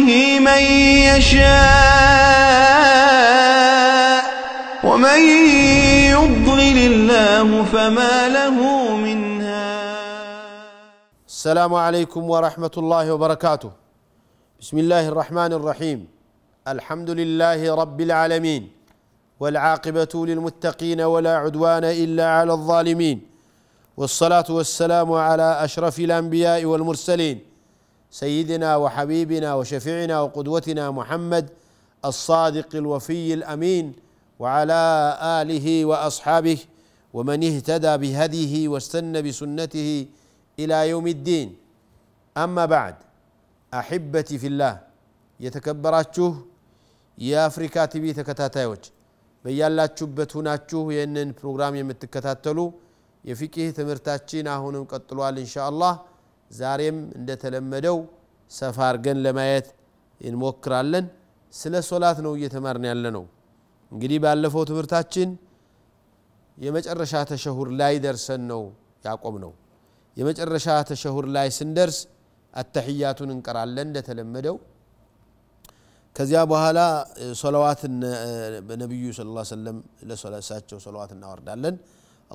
به من يشاء ومن يضلل الله فما له من هاد السلام عليكم ورحمة الله وبركاته بسم الله الرحمن الرحيم الحمد لله رب العالمين والعاقبة للمتقين ولا عدوان إلا على الظالمين والصلاة والسلام على أشرف الأنبياء والمرسلين سيدنا وحبيبنا وشفيعنا وقدوتنا محمد الصادق الوفي الامين وعلى اله واصحابه ومن اهتدى بهديه واستنى بسنته الى يوم الدين اما بعد احبتي في الله يتكبراتشوه يا افريكا تبي تيفي تكتاتايوچ تشوه ينن ይህንን يمتكتاتلو የምትከታተሉ تمرتاتشينا ትምህርታችን አሁንም ان شاء الله ዛሬም እንደተለመደው ሰፋ አርገን ለማየት እንሞክራለን ስለ ሶላት ነው እየተማርን ያለ ነው እንግዲህ ባለፈው ትምህርታችን የመጨረሻ ተሸሁር ላይ ደርሰን ነው ያቆም ነው የመጨረሻ ተሸሁር ላይ ስንደርስ አተሕያቱን እንቀራለን እንደተለመደው ከዚያ በኋላ ሶለዋት ነቢዩ ላ ሰለም ለሶለሳቸው ሶለዋት እናወርዳለን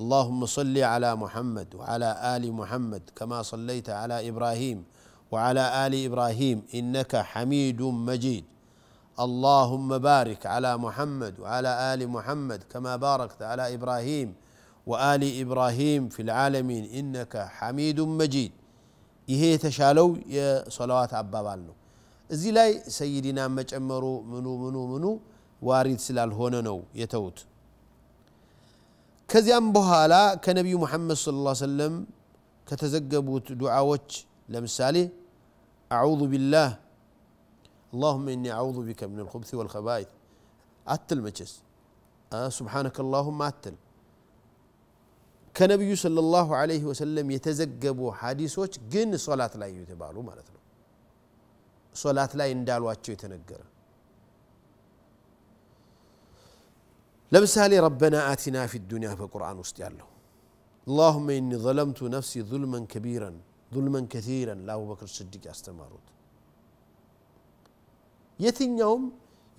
اللهم صل على محمد وعلى ال محمد كما صليت على ابراهيم وعلى ال ابراهيم انك حميد مجيد اللهم بارك على محمد وعلى ال محمد كما باركت على ابراهيم وآل إبراهيم في العالمين إنك حميد مجيد ይሄ የተሻለው የሶላዋት አባባል ነው እዚህ ላይ ሰይዲና መጨመሩ ምኑ ምኑ ምኑ ዋሪድ ስላልሆነ ነው የተውት كذيان بهالا كنبي محمد صلى الله عليه وسلم كتزقبوت دعاوتش لمسالي أعوذ بالله اللهم إني أعوذ بك من الخبث والخبائث أتل مجلس آه سبحانك اللهم أتل كنبي صلى الله عليه وسلم يتزقبوا حديث وجه جن صلاة لا يتبالو مالتنا صلاة لا يندال واتشو يتنقره ለምሳሌ ربنا آتنا في الدنيا في القرآن ያለው اللهم إني ظلمت نفسي ظلما كبيرا ظلما كثيرا لا أبو بكر الصديق أستمرت يتن يوم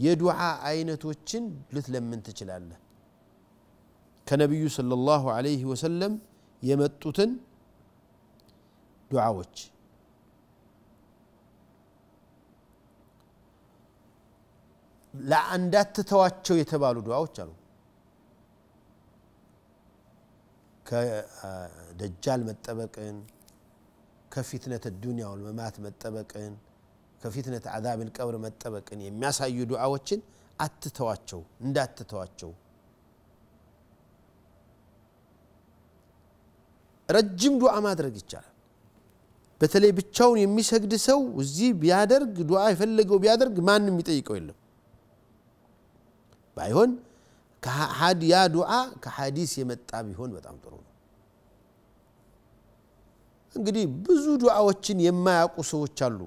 يدعى أين توجن لثلا من تجلال كنبي صلى الله عليه وسلم يمتتن دعا وجه ለአንዳትተዋቸው የተባሉ ዱዓዎች አሉ ከደጃል መጠበቅን ከፊትነት ዱንያውን መማት መጠበቅን ከፊትነት አዛብ ልቀብር መጠበቅን የሚያሳዩ ዱዓዎችን አትተዋቸው እንዳትተዋቸው ረጅም ዱዓ ማድረግ ይቻላል በተለይ ብቻውን የሚሰግድ ሰው እዚህ ቢያደርግ ዱዓ የፈለገው ቢያደርግ ማንም የሚጠይቀው የለም ባይሆን ያ ዱዓ ከሐዲስ የመጣ ቢሆን በጣም ጥሩ ነው። እንግዲህ ብዙ ዱዓዎችን የማያውቁ ሰዎች አሉ።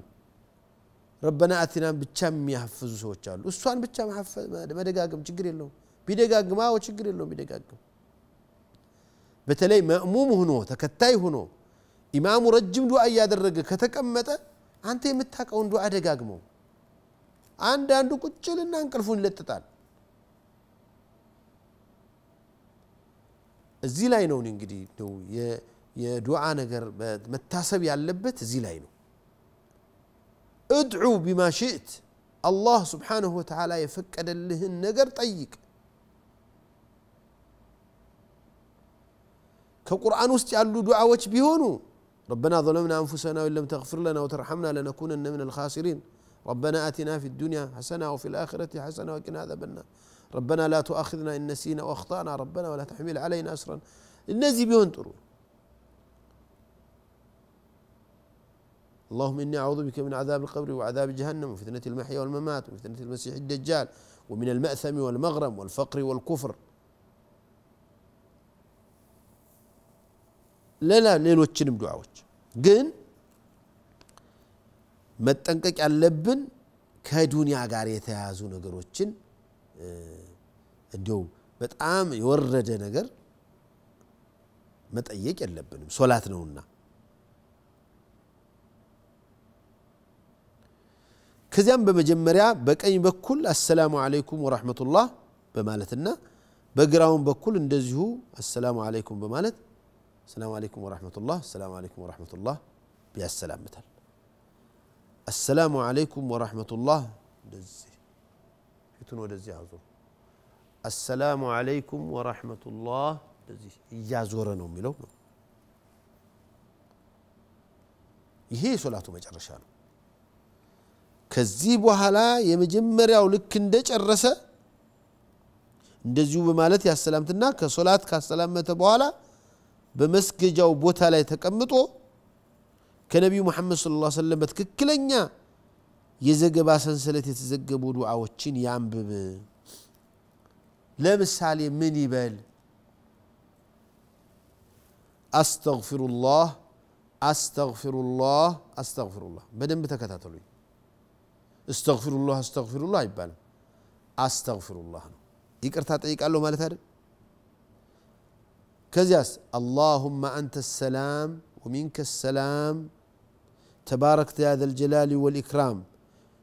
ረበና አቲናን ብቻ የሚያፍዙ ሰዎች አሉ። እሷን ብቻ መደጋገም ችግር የለውም ቢደጋግም፣ አዎ ችግር የለው ቢደጋግም። በተለይ መእሙም ሁኖ ተከታይ ሁኖ ኢማሙ ረጅም ዱዓ እያደረገ ከተቀመጠ አንተ የምታውቀውን ዱዓ ደጋግመው። አንዳንዱ ቁጭልና እንቅልፉን ይለጥጣል። زيلاينو نو نجدي نو يا ي دعاء نجر متاسب يعلبت زيلاي نو ادعو بما شئت الله سبحانه وتعالى يفك لهن نجر طيق كقرآن وستي على دعاء وش بيهونو ربنا ظلمنا أنفسنا وإن لم تغفر لنا وترحمنا لنكونن من الخاسرين ربنا آتنا في الدنيا حسنة وفي الآخرة حسنة وكنا عذاب النار ربنا لا تؤاخذنا إن نسينا وأخطأنا ربنا ولا تحمل علينا أسرا እነዚህ ቢሆን ጥሩ اللهم إني أعوذ بك من عذاب القبر وعذاب جهنم وفتنة المحيا والممات وفتنة المسيح الدجال ومن المأثم والمغرم والفقر والكفر لا لا ሌሎችንም ዱዓዎች ግን መጠንቀቅ ያለብን ከዱንያ ጋር የተያያዙ ነገሮችን እንዲያው በጣም የወረደ ነገር መጠየቅ የለብንም ሶላት ነውና ከዚያም በመጀመሪያ በቀኝ በኩል አሰላሙ አለይኩም ወራህመቱላህ በማለትና በግራውን በኩል እንደዚሁ አሰላሙ አለይኩም በማለት አሰላሙ አለይኩም ወራህመቱላህ አሰላሙ አለይኩም ወራህመቱላህ ቢያሰላምታል አሰላሙ አለይኩም ወራህመቱላህ እንደዚህ ሁለቱን ወደዚህ አዞሩ አሰላሙ አለይኩም ወራህመቱላህ እንደዚህ እያዞረ ነው የሚለው ነው ይሄ የሶላቱ መጨረሻ ነው ከዚህ በኋላ የመጀመሪያው ልክ እንደጨረሰ እንደዚሁ በማለት ያሰላምትና ከሶላት ካሰላመተ በኋላ በመስገጃው ቦታ ላይ ተቀምጦ ከነቢዩ ሙሐመድ ስለ ላ ሰለም በትክክለኛ የዘገባ ሰንሰለት የተዘገቡ ዱዓዎችን ያንብብ ለምሳሌ ምን ይበል አስተግፊሩላህ አስተግፊሩላህ አስተግፊሩላህ በደንብ ተከታተሉኝ እስተግፊሩላህ አስተግፊሩላህ አይባልም አስተግፊሩላህ ነው ይቅርታ ጠይቃለሁ ማለት አይደል كزياس اللهم أنت السلام ومنك السلام تباركت يا ذا الجلال والإكرام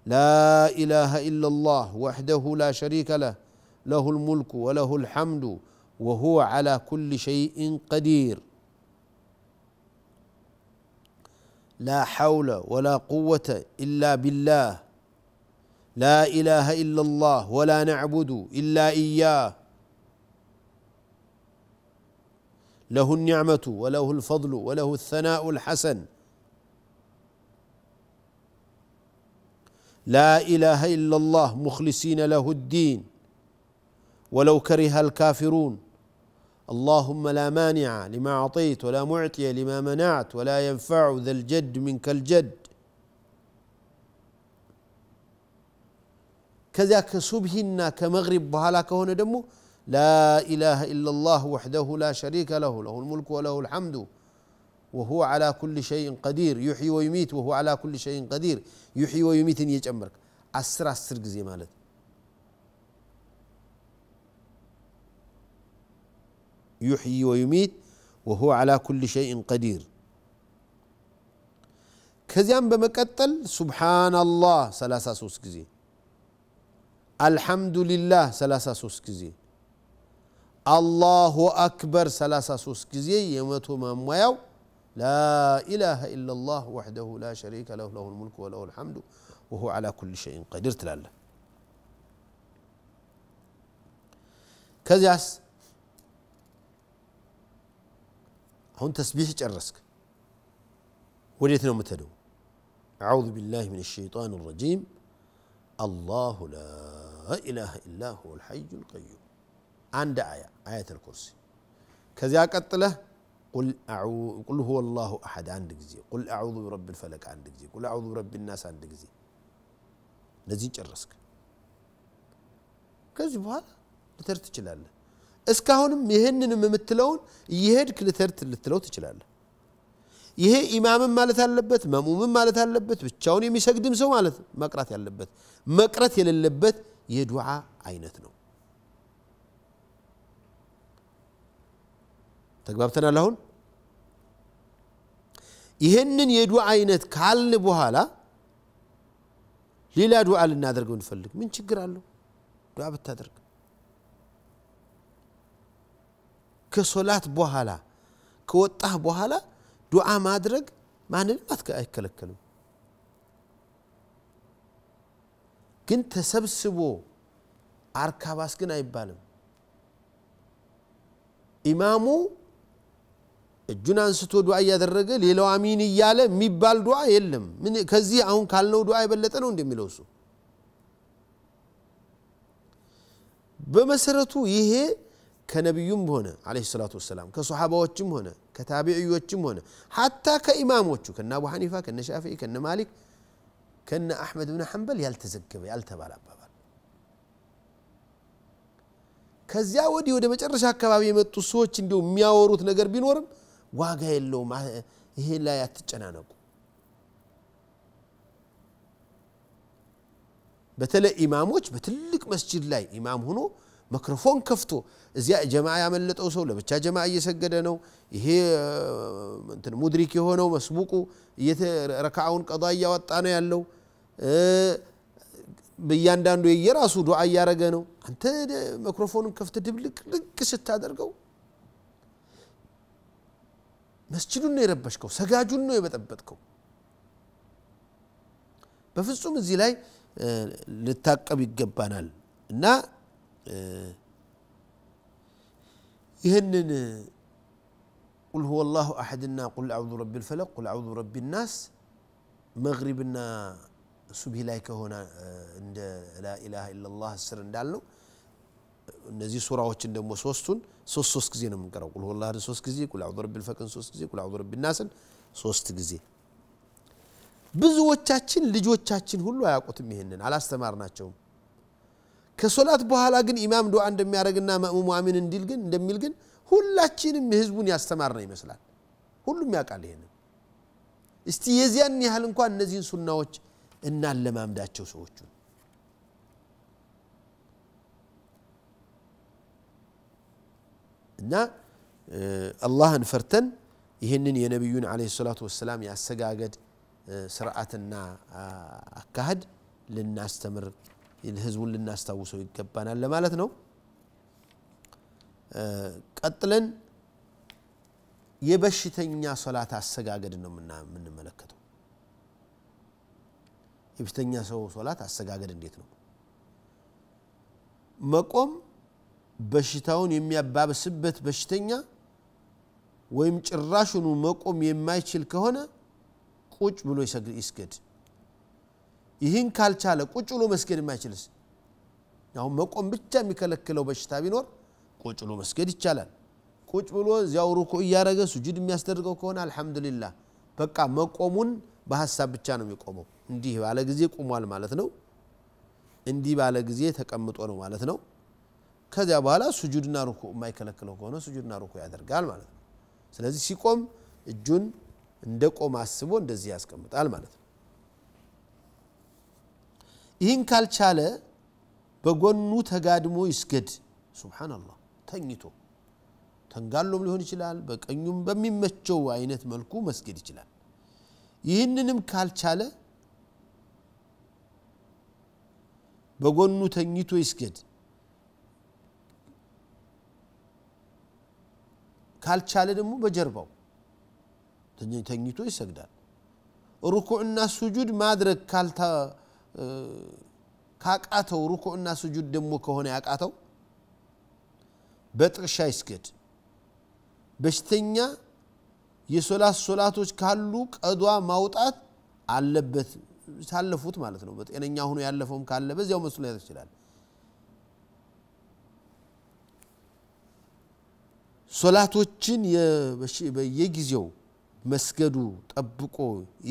لا اله الا الله وحده لا شريك له له الملك وله الحمد وهو على كل شيء قدير لا حول ولا قوه الا بالله لا اله الا الله ولا نعبد الا اياه له النعمه وله الفضل وله الثناء الحسن لا اله الا الله مخلصين له الدين ولو كره الكافرون اللهم لا مانع لما اعطيت ولا معطي لما منعت ولا ينفع ذا الجد منك الجد كذا ከሱብሂና كمغرب بهلاك هنا دمه لا اله الا الله وحده لا شريك له له الملك وله الحمد وهو على كل شيء قدير يحيي ويميت وهو على كل شيء قدير يحيي ويميت ان يجمرك اسرع سرق زي مالت يحيي ويميت وهو على كل شيء قدير كزيان بمكتل سبحان الله ثلاثة سوس كزي الحمد لله ثلاثة سوس كزي الله أكبر ثلاثة سوس كزي يمتو ما مياو لا إله إلا الله وحده لا شريك له له الملك وله الحمد وهو على كل شيء قدير تلال كزياس هون تسبيح الرسك وليتنا نوم تدو أعوذ بالله من الشيطان الرجيم الله لا إله إلا هو الحي القيوم عند آية آية الكرسي كزياك أطله قل أعوذ قل هو الله أحد عندك زي قل أعوذ برب الفلك عندك زي قل أعوذ برب الناس عندك زي نزيج الرسك كذي بحال لترت تشلال اسكا هون مهنن ممتلون يهد كلترت لترت تشلال يهي إمام ما لتالبت مموم ما لتالبت بتشاوني مساقدم سو ما لت مقرات يالبت مقرات يللبت يدعى عينتنو ተግባብተናል አሁን ይህንን የዱዓ አይነት ካልን በኋላ ሌላ ዱዓ ልናደርገው እንፈልግ ምን ችግር አለው ዱዓ ብታደርግ ከሶላት በኋላ ከወጣህ በኋላ ዱዓ ማድረግ ማንንም አይከለከልም ግን ተሰብስቦ አርካባስ ግን አይባልም ኢማሙ እጁን አንስቶ ዱዓ እያደረገ ሌላው አሚን እያለ የሚባል ዱዓ የለም። ከዚህ አሁን ካልነው ዱዓ የበለጠ ነው እንደሚለው እሱ። በመሰረቱ ይሄ ከነቢዩም ሆነ አለ ሰላት ወሰላም ከሶሓባዎችም ሆነ ከታቢዕዮችም ሆነ ሓታ ከኢማሞቹ ከነ አቡ ሐኒፋ ከነ ሻፍዒ ከነ ማሊክ ከነ አሕመድ ብን ሐንበል ያልተዘገበ ያልተባለ አባባል። ከዚያ ወዲህ ወደ መጨረሻ አካባቢ የመጡ ሰዎች እንዲሁ የሚያወሩት ነገር ቢኖርም ዋጋ የለውም ይሄ ላይ አትጨናነቁ በተለይ ኢማሞች በትልቅ መስጅድ ላይ ኢማም ሆኖ መክሮፎን ከፍቶ እዚያ ጀማ ያመለጠው ሰው ለብቻ ጀማ እየሰገደ ነው። ይሄ ሙድሪክ የሆነው መስቡቁ ረካውን ቀዳ እያወጣ ነው ያለው። በእያንዳንዱ የየራሱ ዱዓ እያረገ ነው። አንተ መክሮፎኑን ከፍተ ድብልቅ ልቅ ስታደርገው መስጅዱን ነው የረበሽከው ሰጋጁን ነው የበጠበጥከው በፍጹም እዚህ ላይ ልታቀብ ይገባናል እና ይህንን ቁል ሁወ ላሁ አሐድና ቁል አዑዙ ረቢ ልፈለቅ ቁል አዑዙ ረቢ ናስ መግሪብና ሱብሂ ላይ ከሆነ እንደ ላኢላሃ ኢላላህ ስር እንዳለው እነዚህ ሱራዎችን ደግሞ ሶስቱን ሶስት ሶስት ጊዜ ነው የምንቀረው ቁል ሁላህን ሶስት ጊዜ ቁል አዑዙ ረቢል ፈቅን ሶስት ጊዜ ቁል አዑዙ ረቢን ናስን ሶስት ጊዜ ብዙዎቻችን ልጆቻችን ሁሉ አያውቁትም ይህንን አላስተማርናቸውም ከሶላት በኋላ ግን ኢማም ዱዓ እንደሚያደርግና መእሙሙ አሚን እንዲል ግን እንደሚል ግን ሁላችንም ህዝቡን ያስተማርነ ይመስላል ሁሉም ያውቃል ይሄንን እስቲ የዚያን ያህል እንኳን እነዚህን ሱናዎች እናለማምዳቸው ሰዎቹን እና አላህን ፈርተን ይህንን የነቢዩን አለ ሰላቱ ወሰላም የአሰጋገድ ስርዓትና አካሄድ ልናስተምር ህዝቡን ልናስታውሰው ይገባናል ለማለት ነው ቀጥለን የበሽተኛ ሶላት አሰጋገድ ነው የምንመለከተው የበሽተኛ ሰው ሶላት አሰጋገድ እንዴት ነው መቆም በሽታውን የሚያባብስበት በሽተኛ ወይም ጭራሹኑ መቆም የማይችል ከሆነ ቁጭ ብሎ ይስገድ ይህን ካልቻለ ቁጭ ብሎ መስገድ የማይችልስ አሁን መቆም ብቻ የሚከለክለው በሽታ ቢኖር ቁጭ ብሎ መስገድ ይቻላል ቁጭ ብሎ እዚያው ሩኩ እያደረገ ሱጁድ የሚያስደርገው ከሆነ አልሐምዱሊላ በቃ መቆሙን በሀሳብ ብቻ ነው የሚቆመው እንዲህ ባለ ጊዜ ቁሟል ማለት ነው እንዲህ ባለ ጊዜ ተቀምጦ ነው ማለት ነው ከዚያ በኋላ ሱጁድና ሩኩ የማይከለክለው ከሆነ ሱጁድና ሩኩ ያደርጋል ማለት ነው ስለዚህ ሲቆም እጁን እንደ ቆም አስቦ እንደዚህ ያስቀምጣል ማለት ነው ይህን ካልቻለ በጎኑ ተጋድሞ ይስገድ ሱብሓናላህ ተኝቶ ተንጋሎም ሊሆን ይችላል በቀኙም በሚመቸው አይነት መልኩ መስገድ ይችላል ይህንንም ካልቻለ በጎኑ ተኝቶ ይስገድ ካልቻለ ደግሞ በጀርባው ተኝቶ ይሰግዳል ሩኩዕና ሱጁድ ማድረግ ካቃተው ሩኩዕና ሱጁድ ደግሞ ከሆነ ያቃተው በጥርሻ ይስገድ በሽተኛ የሶላት ሶላቶች ካሉ ቀዷ ማውጣት አለበት ሳለፉት ማለት ነው በጤነኛ ሆኖ ያለፈውም ካለ በዚያው መስሎ ይችላል ሶላቶችን በየጊዜው መስገዱ ጠብቆ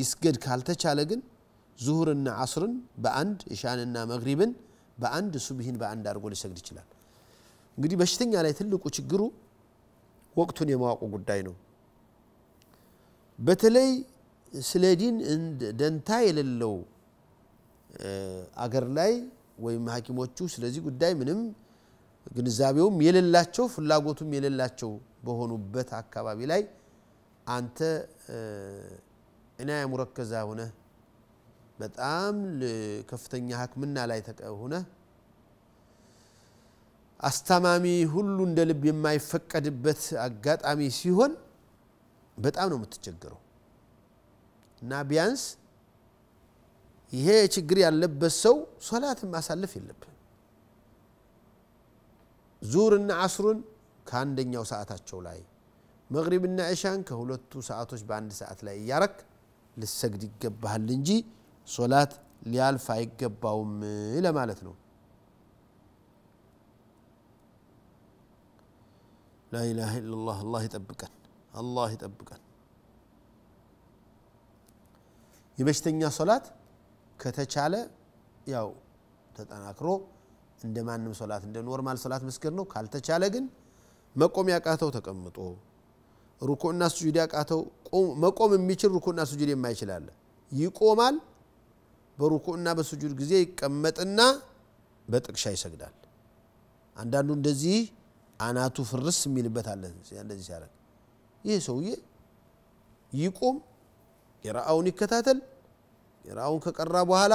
ይስገድ ካልተቻለ ግን ዙሁርና አስርን በአንድ እሻንና መግሪብን በአንድ ሱብሂን በአንድ አድርጎ ሊሰግድ ይችላል እንግዲህ በሽተኛ ላይ ትልቁ ችግሩ ወቅቱን የማወቁ ጉዳይ ነው በተለይ ስለ ዲን ደንታ የሌለው አገር ላይ ወይም ሀኪሞቹ ስለዚህ ጉዳይ ምንም ግንዛቤውም የሌላቸው ፍላጎቱም የሌላቸው በሆኑበት አካባቢ ላይ አንተ እና ሙረከዛ ሆነ በጣም ከፍተኛ ሀክምና ላይ ሆነ አስታማሚ ሁሉ እንደ ልብ የማይፈቀድበት አጋጣሚ ሲሆን በጣም ነው የምትቸገረው እና ቢያንስ ይሄ ችግር ያለበት ሰው ሶላትን ማሳለፍ የለብን ዙርና አስሩን ከአንደኛው ሰዓታቸው ላይ መግሪብና ዕሻን ከሁለቱ ሰዓቶች በአንድ ሰዓት ላይ እያረክ ልሰግድ ይገባሃል እንጂ ሶላት ሊያልፍ አይገባውም ለማለት ነው ላኢላሃ ኢላላህ አላህ ይጠብቀን አላህ ይጠብቀን የበሽተኛ ሶላት ከተቻለ ያው ተጠናክሮ እንደ ማንም ሶላት እንደ ኖርማል ሶላት መስገድ ነው። ካልተቻለ ግን መቆም ያቃተው ተቀምጦ፣ ሩኩዕና ስጁድ ያቃተው መቆም የሚችል ሩኩዕና ስጁድ የማይችላለ ይቆማል። በሩኩዕና በስጁድ ጊዜ ይቀመጥና በጥቅሻ ይሰግዳል። አንዳንዱ እንደዚህ አናቱ ፍርስ የሚልበት አለ። እንደዚህ ሲያደረግ ይህ ሰውዬ ይቁም፣ የረአውን ይከታተል። የረአውን ከቀራ በኋላ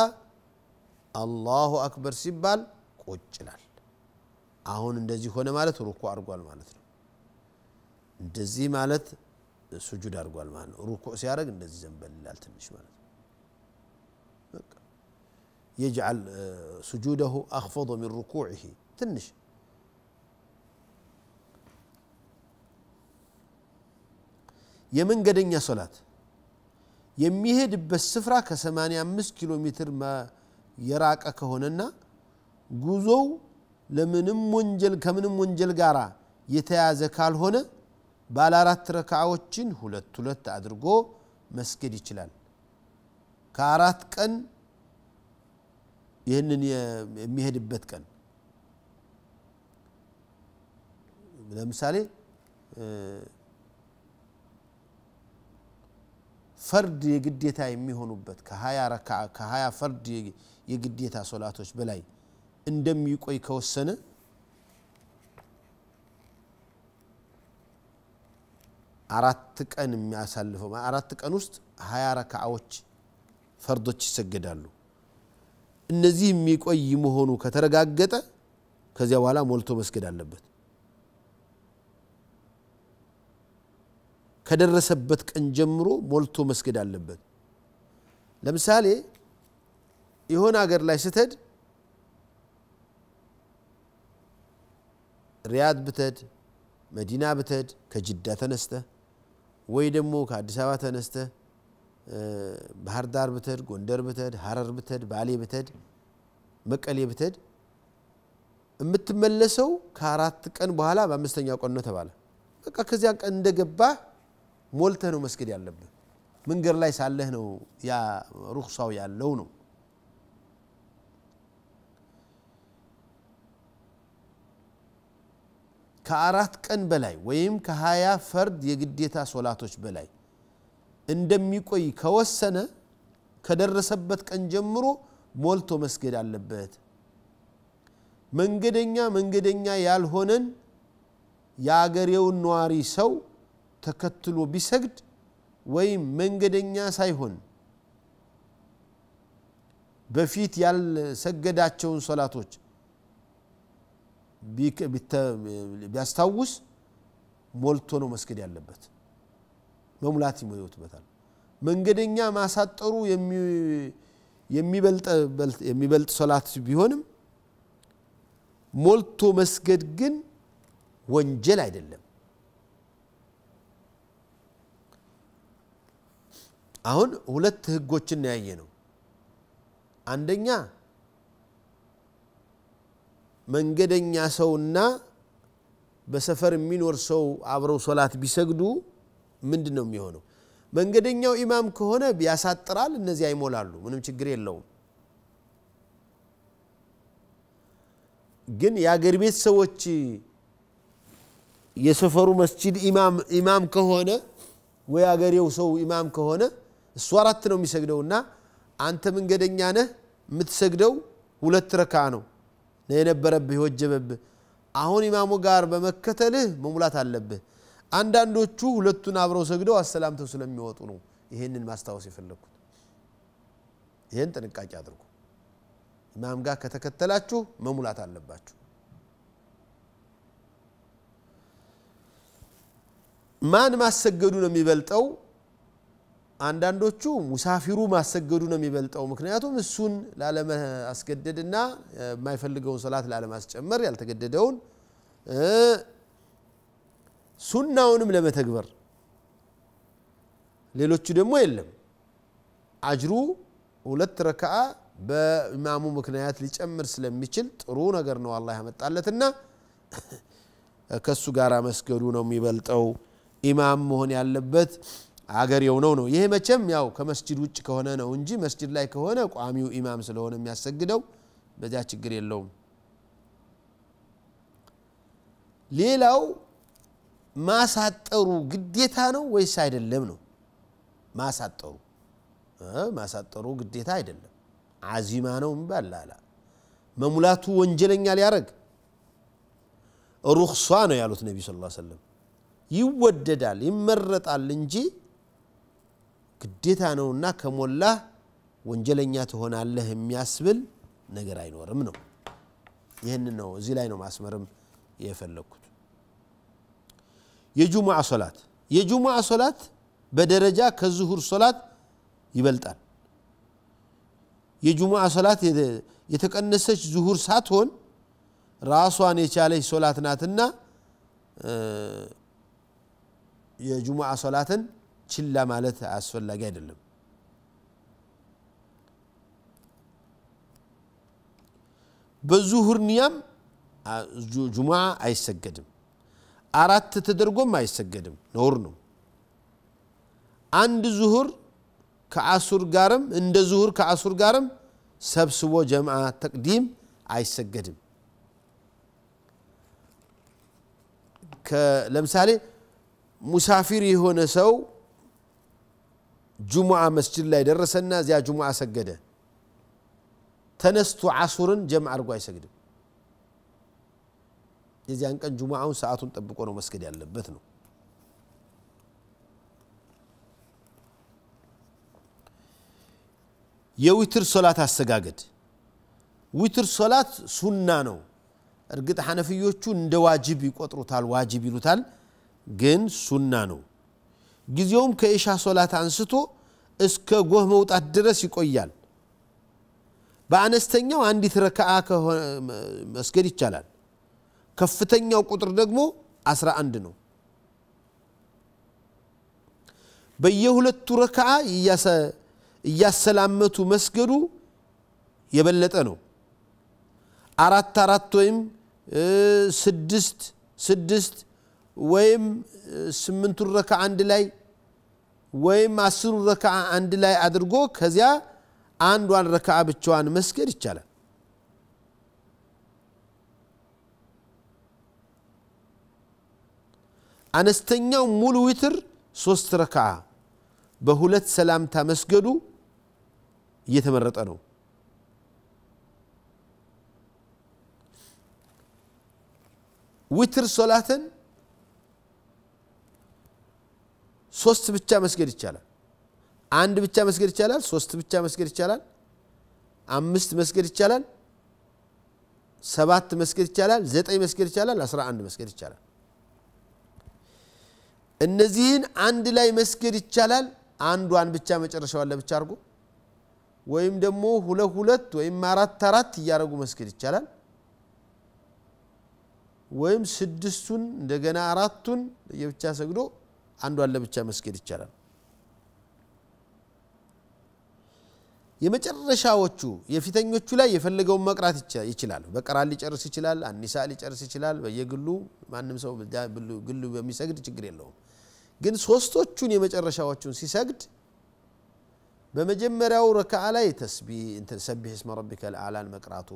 አላሁ አክበር ሲባል ቆጭ ይላል አሁን እንደዚህ ሆነ ማለት ሩኩ አድርጓል ማለት ነው እንደዚህ ማለት ሱጁድ አድርጓል ማለት ነው ሩኩ ሲያደርግ እንደዚህ ዘንበል ይላል ትንሽ ማለት ነው የጅዓል ሱጁደሁ أخفض من ሩኩዕህ ትንሽ የመንገደኛ ሶላት የሚሄድበት ስፍራ ከ85 ኪሎ ሜትር የራቀ ከሆነና ጉዞው ለምንም ወንጀል ከምንም ወንጀል ጋር የተያዘ ካልሆነ ባለ አራት ረካዎችን ሁለት ሁለት አድርጎ መስገድ ይችላል። ከአራት ቀን ይህንን የሚሄድበት ቀን ለምሳሌ ፈርድ የግዴታ የሚሆኑበት ከሀያ ፈርድ የግዴታ ሶላቶች በላይ እንደሚቆይ ከወሰነ አራት ቀን የሚያሳልፈው አራት ቀን ውስጥ ሀያ ረካዓዎች ፈርዶች ይሰገዳሉ። እነዚህ የሚቆይ መሆኑ ከተረጋገጠ ከዚያ በኋላ ሞልቶ መስገድ አለበት። ከደረሰበት ቀን ጀምሮ ሞልቶ መስገድ አለበት። ለምሳሌ የሆነ አገር ላይ ስትሄድ ሪያድ ብተድ መዲና ብተድ ከጅዳ ተነስተ ወይ ደግሞ ከአዲስ አበባ ተነስተ ባህር ዳር ብተድ ጎንደር ብተድ ሀረር ብተድ ባሌ ብተድ መቀሌ ብተድ የምትመለሰው ከአራት ቀን በኋላ በአምስተኛው ቀን ነው ተባለ በቃ ከዚያ ቀን እንደገባ ሞልተህ ነው መስገድ ያለብህ መንገድ ላይ ሳለህ ነው ያ ሩክሳው ያለው ነው ከአራት ቀን በላይ ወይም ከሀያ ፈርድ የግዴታ ሶላቶች በላይ እንደሚቆይ ከወሰነ ከደረሰበት ቀን ጀምሮ ሞልቶ መስገድ አለበት መንገደኛ መንገደኛ ያልሆነን የአገሬውን ነዋሪ ሰው ተከትሎ ቢሰግድ ወይም መንገደኛ ሳይሆን በፊት ያልሰገዳቸውን ሶላቶች ቢያስታውስ ሞልቶ ነው መስገድ ያለበት መሙላት ይሞትበታል መንገደኛ ማሳጠሩ የሚበልጥ ሶላት ቢሆንም ሞልቶ መስገድ ግን ወንጀል አይደለም አሁን ሁለት ህጎችን ያየ ነው አንደኛ መንገደኛ ሰውና በሰፈር የሚኖር ሰው አብረው ሶላት ቢሰግዱ ምንድን ነው የሚሆነው? መንገደኛው ኢማም ከሆነ ያሳጥራል፣ እነዚያ አይሞላሉ፣ ምንም ችግር የለውም። ግን የአገር ቤት ሰዎች የሰፈሩ መስጂድ ኢማም ከሆነ ወይ አገሬው ሰው ኢማም ከሆነ እሱ አራት ነው የሚሰግደውና አንተ መንገደኛ ነህ የምትሰግደው ሁለት ረካ ነው። ነው የነበረብህ የወጀበብህ አሁን ኢማሙ ጋር በመከተልህ መሙላት አለብህ አንዳንዶቹ ሁለቱን አብረው ሰግደው አሰላምተው ስለሚወጡ ነው ይህንን ማስታወስ የፈለግኩት ይህን ጥንቃቄ አድርጉ ኢማም ጋር ከተከተላችሁ መሙላት አለባችሁ ማን ማሰገዱ ነው የሚበልጠው አንዳንዶቹ ሙሳፊሩ ማሰገዱ ነው የሚበልጠው። ምክንያቱም እሱን ላለማስገደድና የማይፈልገውን ሰላት ላለማስጨመር ያልተገደደውን ሱናውንም ለመተግበር ሌሎቹ ደግሞ የለም አጅሩ ሁለት ረክዓ በኢማሙ ምክንያት ሊጨምር ስለሚችል ጥሩ ነገር ነው አላህ ያመጣለትና ከሱ ጋር መስገዱ ነው የሚበልጠው ኢማም መሆን ያለበት አገሬው ነው ነው ይሄ መቼም ያው ከመስጅድ ውጭ ከሆነ ነው እንጂ መስጅድ ላይ ከሆነ ቋሚው ኢማም ስለሆነ የሚያሰግደው በዚያ ችግር የለውም ሌላው ማሳጠሩ ግዴታ ነው ወይስ አይደለም ነው ማሳጠሩ ማሳጠሩ ግዴታ አይደለም አዚማ ነው ባላላ መሙላቱ ወንጀለኛ ሊያደረግ ሩክሷ ነው ያሉት ነቢ ስ ሰለም ይወደዳል ይመረጣል እንጂ ግዴታ ነውና ከሞላ ወንጀለኛ ትሆናለህ የሚያስብል ነገር አይኖርም ነው ይህን ነው እዚህ ላይ ነው ማስመርም የፈለግኩት የጁሙዓ ሶላት የጁሙዓ ሶላት በደረጃ ከዝሁር ሶላት ይበልጣል የጁሙዓ ሶላት የተቀነሰች ዝሁር ሳትሆን ራሷን የቻለች ሶላት ናትና የጁሙዓ ሶላትን ችላ ማለት አስፈላጊ አይደለም በዙሁርኒያም ጁሙዓ አይሰገድም አራት ተደርጎም አይሰገድም ነውር ነው አንድ ዙሁር ከአሱር ጋርም እንደ ዙሁር ከአሱር ጋርም ሰብስቦ ጀምዓ ተቅዲም አይሰገድም ለምሳሌ ሙሳፊር የሆነ ሰው ጁሙዓ መስጅድ ላይ ደረሰና እዚያ ጁሙዓ ሰገደ ተነስቶ ዓሱርን ጀም አድርጎ አይሰግድም የዚያን ቀን ጁሙዓውን ሰዓቱን ጠብቆ ነው መስገድ ያለበት ነው የዊትር ሶላት አሰጋገድ ዊትር ሶላት ሱና ነው እርግጥ ሐነፍዮቹ እንደ ዋጅብ ይቆጥሩታል ዋጅብ ይሉታል ግን ሱና ነው ጊዜውም ከኢሻ ሶላት አንስቶ እስከ ጎህ መውጣት ድረስ ይቆያል በአነስተኛው አንዲት ረከዓ መስገድ ይቻላል ከፍተኛው ቁጥር ደግሞ 11 ነው በየሁለቱ ረከዓ እያሰላመቱ መስገዱ የበለጠ ነው አራት አራት ወይም ስድስት ስድስት ወይም ስምንቱ ረክዓ አንድ ላይ ወይም አስሩ ረክዓ አንድ ላይ አድርጎ ከዚያ አንዷን ረክዓ ብቻዋን መስገድ ይቻላል አነስተኛው ሙሉ ዊትር ሶስት ረክዓ በሁለት ሰላምታ መስገዱ እየተመረጠ ነው ዊትር ሶላትን ሶስት ብቻ መስገድ ይቻላል አንድ ብቻ መስገድ ይቻላል ሶስት ብቻ መስገድ ይቻላል አምስት መስገድ ይቻላል ሰባት መስገድ ይቻላል ዘጠኝ መስገድ ይቻላል አስራ አንድ መስገድ ይቻላል እነዚህን አንድ ላይ መስገድ ይቻላል አንዷን ብቻ መጨረሻዋን ለብቻ አድርጎ ወይም ደግሞ ሁለት ሁለት ወይም አራት አራት እያደረጉ መስገድ ይቻላል ወይም ስድስቱን እንደገና አራቱን ለየብቻ ሰግዶ አንዷን ለብቻ መስገድ ይቻላል የመጨረሻዎቹ የፊተኞቹ ላይ የፈለገውን መቅራት ይችላል በቀራን ሊጨርስ ይችላል አኒሳ ሊጨርስ ይችላል በየግሉ ማንም ሰው ግሉ በሚሰግድ ችግር የለውም ግን ሶስቶቹን የመጨረሻዎቹን ሲሰግድ በመጀመሪያው ረካዓ ላይ ሰቢሕ እስመ ረቢከ ልአላን መቅራቱ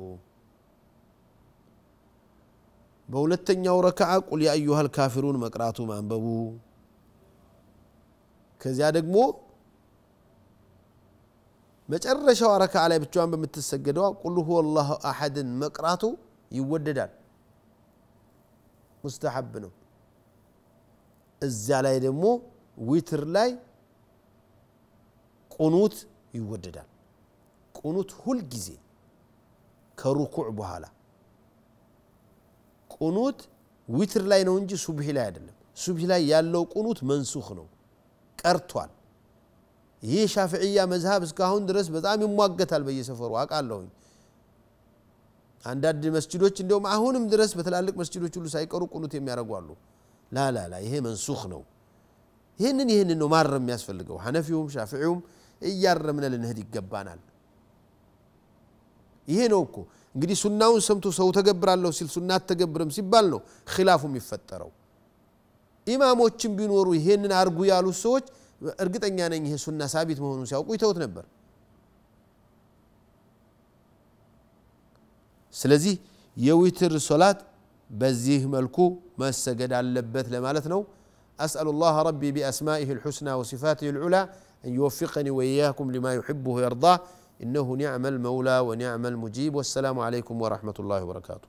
በሁለተኛው ረካዓ ቁል ያ ልካፊሩን መቅራቱ ማንበቡ ከዚያ ደግሞ መጨረሻው ረካዓ ላይ ብቻዋን በምትሰገደዋ ቁል ሁ ላሁ አሐድን መቅራቱ ይወደዳል፣ ሙስተሐብ ነው። እዚያ ላይ ደግሞ ዊትር ላይ ቁኑት ይወደዳል። ቁኑት ሁልጊዜ ከሩኩዕ በኋላ ቁኑት ዊትር ላይ ነው እንጂ ሱብሒ ላይ አይደለም። ሱብሒ ላይ ያለው ቁኑት መንሱኽ ነው። ቀርቷል። ይህ ሻፍዕያ መዝሃብ እስካሁን ድረስ በጣም ይሟገታል በየሰፈሩ አቃለሁኝ። አንዳንድ መስጅዶች እንዲሁም አሁንም ድረስ በትላልቅ መስጅዶች ሁሉ ሳይቀሩ ቁኑት የሚያደረጓሉ ላላላ ይሄ መንሱክ ነው። ይህንን ይህንን ነው ማረም የሚያስፈልገው። ሐነፊውም ሻፍዒውም እያረምነ ልንህድ ይገባናል። ይሄ ነው እኮ እንግዲህ ሱናውን ሰምቶ ሰው ተገብራለሁ ሲል ሱና አተገብርም ሲባል ነው ኪላፉ የሚፈጠረው። ኢማሞችም ቢኖሩ ይሄንን አርጉ ያሉ ሰዎች እርግጠኛ ነኝ ይሄ ሱና ሳቢት መሆኑን ሲያውቁ ይተውት ነበር ስለዚህ የዊትር ሶላት በዚህ መልኩ መሰገድ አለበት ለማለት ነው أسأل الله ربي بأسمائه الحسنى وصفاته العلى أن يوفقني وإياكم لما يحبه ويرضاه إنه نعم المولى ونعم المجيب والسلام عليكم ورحمة الله وبركاته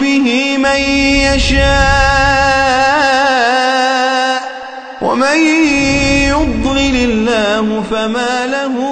به من يشاء ومن يضلل الله فما له من